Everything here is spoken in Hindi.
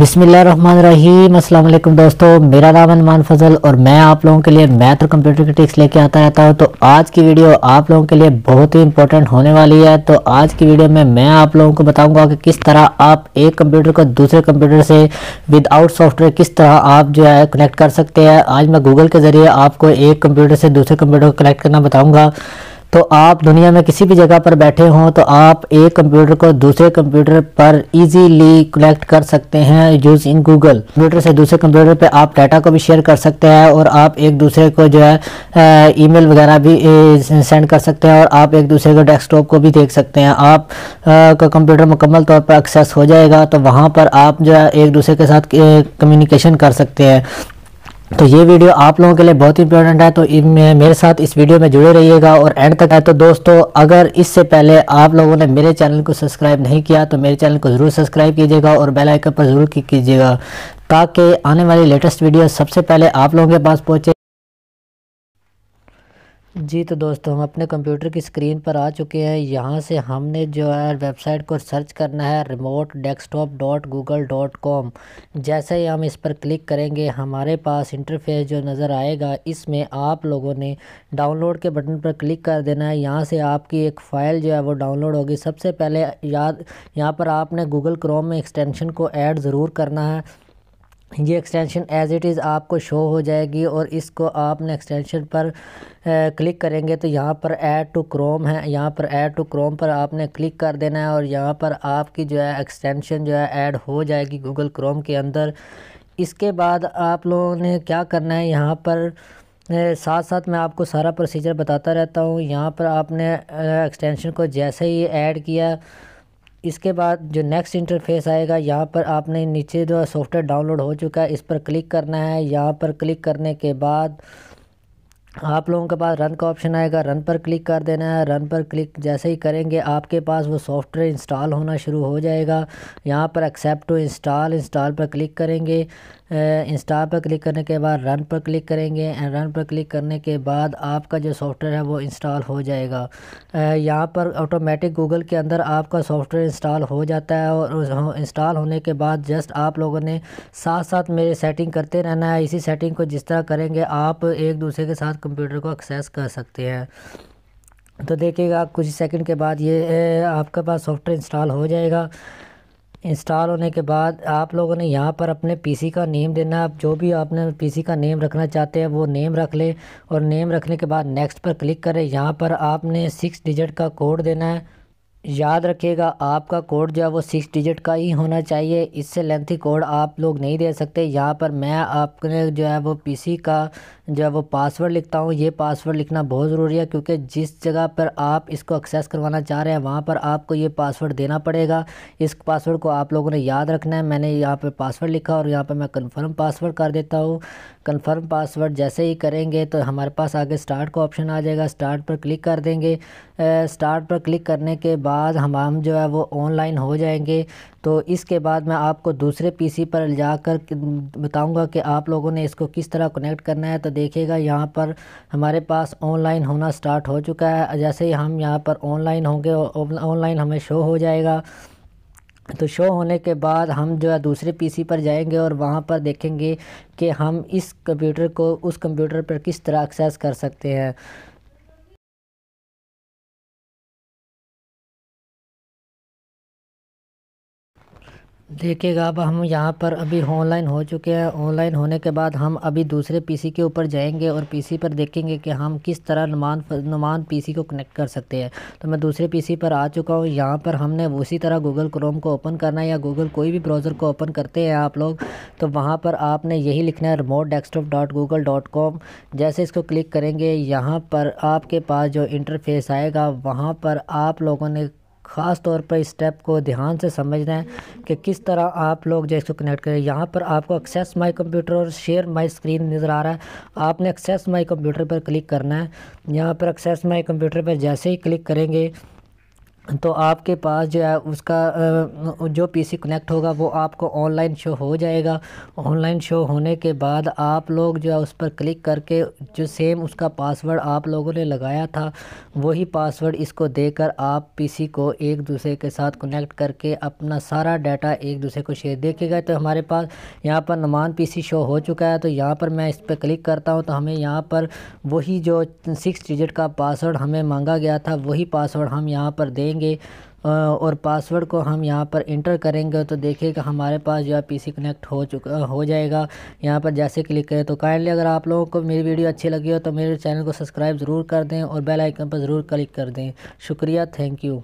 बिसमीम अल्लाम दोस्तों मेरा नाम अनमान फजल और मैं आप लोगों के लिए मैथ और कंप्यूटर की ट्रिक्स लेके आता रहता हूँ तो आज की वीडियो आप लोगों के लिए बहुत ही इंपॉर्टेंट होने वाली है तो आज की वीडियो में मैं आप लोगों को बताऊंगा कि किस तरह आप एक कंप्यूटर को दूसरे कंप्यूटर से विदाउट सॉफ्टवेयर किस तरह आप जो है कनेक्ट कर सकते हैं आज मैं गूगल के ज़रिए आपको एक कंप्यूटर से दूसरे कंप्यूटर को कनेक्ट करना बताऊँगा तो आप दुनिया में किसी भी जगह पर बैठे हों तो आप एक कंप्यूटर को दूसरे कंप्यूटर पर इजीली कनेक्ट कर सकते हैं यूज इन गूगल कंप्यूटर से दूसरे कंप्यूटर पर आप डाटा को भी शेयर कर सकते हैं और आप एक दूसरे को जो है ईमेल वगैरह भी सेंड कर सकते हैं और आप एक दूसरे को डेस्कटॉप को भी देख सकते हैं आप का कंप्यूटर मुकम्मल तौर पर एक्सेस हो जाएगा तो वहाँ पर आप जो है एक दूसरे के साथ कम्युनिकेशन कर सकते हैं तो ये वीडियो आप लोगों के लिए बहुत इंपॉर्टेंट है तो मेरे साथ इस वीडियो में जुड़े रहिएगा और एंड तक है तो दोस्तों अगर इससे पहले आप लोगों ने मेरे चैनल को सब्सक्राइब नहीं किया तो मेरे चैनल को ज़रूर सब्सक्राइब कीजिएगा और बेल आइकन पर ज़रूर क्लिक कीजिएगा ताकि आने वाली लेटेस्ट वीडियो सबसे पहले आप लोगों के पास पहुंचे जी तो दोस्तों हम अपने कंप्यूटर की स्क्रीन पर आ चुके हैं यहाँ से हमने जो है वेबसाइट को सर्च करना है remote desktop dot Google dot com जैसे ही हम इस पर क्लिक करेंगे हमारे पास इंटरफेस जो नज़र आएगा इसमें आप लोगों ने डाउनलोड के बटन पर क्लिक कर देना है यहाँ से आपकी एक फ़ाइल जो है वो डाउनलोड होगी सबसे पहले याद यहाँ पर आपने गूगल क्रोम में एक्सटेंशन को ऐड ज़रूर करना है ये एक्सटेंशन एज़ इट इज़ आपको शो हो जाएगी और इसको आपने एक्सटेंशन पर क्लिक करेंगे तो यहाँ पर ऐड टू क्रोम है यहाँ पर ऐड टू क्रोम पर आपने क्लिक कर देना है और यहाँ पर आपकी जो है एक्सटेंशन जो है ऐड हो जाएगी गूगल क्रोम के अंदर इसके बाद आप लोगों ने क्या करना है यहाँ पर साथ साथ मैं आपको सारा प्रोसीजर बताता रहता हूँ यहाँ पर आपने एक्सटेंशन को जैसे ही ऐड किया इसके बाद जो नेक्स्ट इंटरफेस आएगा यहाँ पर आपने नीचे जो सॉफ्टवेयर डाउनलोड हो चुका है इस पर क्लिक करना है यहाँ पर क्लिक करने के बाद आप लोगों के पास रन का ऑप्शन आएगा रन पर क्लिक कर देना है रन पर क्लिक जैसे ही करेंगे आपके पास वो सॉफ्टवेयर इंस्टॉल होना शुरू हो जाएगा यहाँ पर एक्सेप्ट टू इंस्टॉल इंस्टॉल पर क्लिक करेंगे इंस्टॉल पर क्लिक करने के बाद रन पर क्लिक करेंगे एंड रन पर क्लिक करने के बाद आपका जो सॉफ्टवेयर है वो इंस्टॉल हो जाएगा यहाँ पर ऑटोमेटिक गूगल के अंदर आपका सॉफ्टवेयर इंस्टॉल हो जाता है और इंस्टॉल होने के बाद जस्ट आप लोगों ने साथ साथ मेरे सेटिंग करते रहना है इसी सेटिंग को जिस तरह करेंगे आप एक दूसरे के साथ कंप्यूटर को एक्सेस कर सकते हैं तो देखिएगा कुछ सेकंड के बाद ये आपके पास सॉफ्टवेयर इंस्टॉल हो जाएगा इंस्टॉल होने के बाद आप लोगों ने यहाँ पर अपने पीसी का नेम देना है जो भी आपने पीसी का नेम रखना चाहते हैं वो नेम रख लें और नेम रखने के बाद नेक्स्ट पर क्लिक करें यहाँ पर आपने सिक्स डिजिट का कोड देना है याद रखिएगा आपका कोड जो है वो सिक्स डिजिट का ही होना चाहिए इससे लेंथी कोड आप लोग नहीं दे सकते यहाँ पर मैं आपने जो है वो पीसी का जो है वो पासवर्ड लिखता हूँ ये पासवर्ड लिखना बहुत ज़रूरी है क्योंकि जिस जगह पर आप इसको एक्सेस करवाना चाह रहे हैं वहाँ पर आपको ये पासवर्ड देना पड़ेगा इस पासवर्ड को आप लोगों ने याद रखना है मैंने यहाँ पर पासवर्ड लिखा और यहाँ पर मैं कन्फर्म पासवर्ड कर देता हूँ कंफर्म पासवर्ड जैसे ही करेंगे तो हमारे पास आगे स्टार्ट का ऑप्शन आ जाएगा स्टार्ट पर क्लिक कर देंगे स्टार्ट पर क्लिक करने के बाद हम हम जो है वो ऑनलाइन हो जाएंगे तो इसके बाद मैं आपको दूसरे पीसी पर जा कर बताऊँगा कि आप लोगों ने इसको किस तरह कनेक्ट करना है तो देखिएगा यहाँ पर हमारे पास ऑनलाइन होना स्टार्ट हो चुका है जैसे ही हम यहाँ पर ऑनलाइन होंगे ऑनलाइन हमें शो हो जाएगा तो शो होने के बाद हम जो है दूसरे पीसी पर जाएंगे और वहाँ पर देखेंगे कि हम इस कंप्यूटर को उस कंप्यूटर पर किस तरह एक्सेस कर सकते हैं देखिएगा अब हम यहाँ पर अभी ऑनलाइन हो चुके हैं ऑनलाइन होने के बाद हम अभी दूसरे पीसी के ऊपर जाएंगे और पीसी पर देखेंगे कि हम किस तरह नुमान नुमान पीसी को कनेक्ट कर सकते हैं तो मैं दूसरे पीसी पर आ चुका हूँ यहाँ पर हमने उसी तरह गूगल क्रोम को ओपन करना है या गूगल कोई भी ब्राउज़र को ओपन करते हैं आप लोग तो वहाँ पर आपने यही लिखना है remote desktop dot Google dot com जैसे इसको क्लिक करेंगे यहाँ पर आपके पास जो इंटरफेस आएगा वहाँ पर आप लोगों ने ख़ास तौर पर इस स्टेप को ध्यान से समझना है कि किस तरह आप लोग जो इसको कनेक्ट करें यहाँ पर आपको एक्सेस माई कंप्यूटर और शेयर माई स्क्रीन नज़र आ रहा है आपने एक्सेस माई कंप्यूटर पर क्लिक करना है यहाँ पर एक्सेस माई कंप्यूटर पर जैसे ही क्लिक करेंगे तो आपके पास जो है उसका जो पीसी कनेक्ट होगा वो आपको ऑनलाइन शो हो जाएगा ऑनलाइन शो होने के बाद आप लोग जो है उस पर क्लिक करके जो सेम उसका पासवर्ड आप लोगों ने लगाया था वही पासवर्ड इसको देकर आप पीसी को एक दूसरे के साथ कनेक्ट करके अपना सारा डाटा एक दूसरे को शेयर देखेगा तो हमारे पास यहाँ पर नमान पी शो हो चुका है तो यहाँ पर मैं इस पर क्लिक करता हूँ तो हमें यहाँ पर वही जो सिक्स डिजिट का पासवर्ड हमें मांगा गया था वही पासवर्ड हम यहाँ पर देंगे करेंगे और पासवर्ड को हम यहाँ पर इंटर करेंगे तो देखिएगा हमारे पास जो है पीसी कनेक्ट हो चुका हो जाएगा यहाँ पर जैसे क्लिक करें तो काइंडली अगर आप लोगों को मेरी वीडियो अच्छी लगी हो तो मेरे चैनल को सब्सक्राइब ज़रूर कर दें और बेल आइकन पर ज़रूर क्लिक कर दें शुक्रिया थैंक यू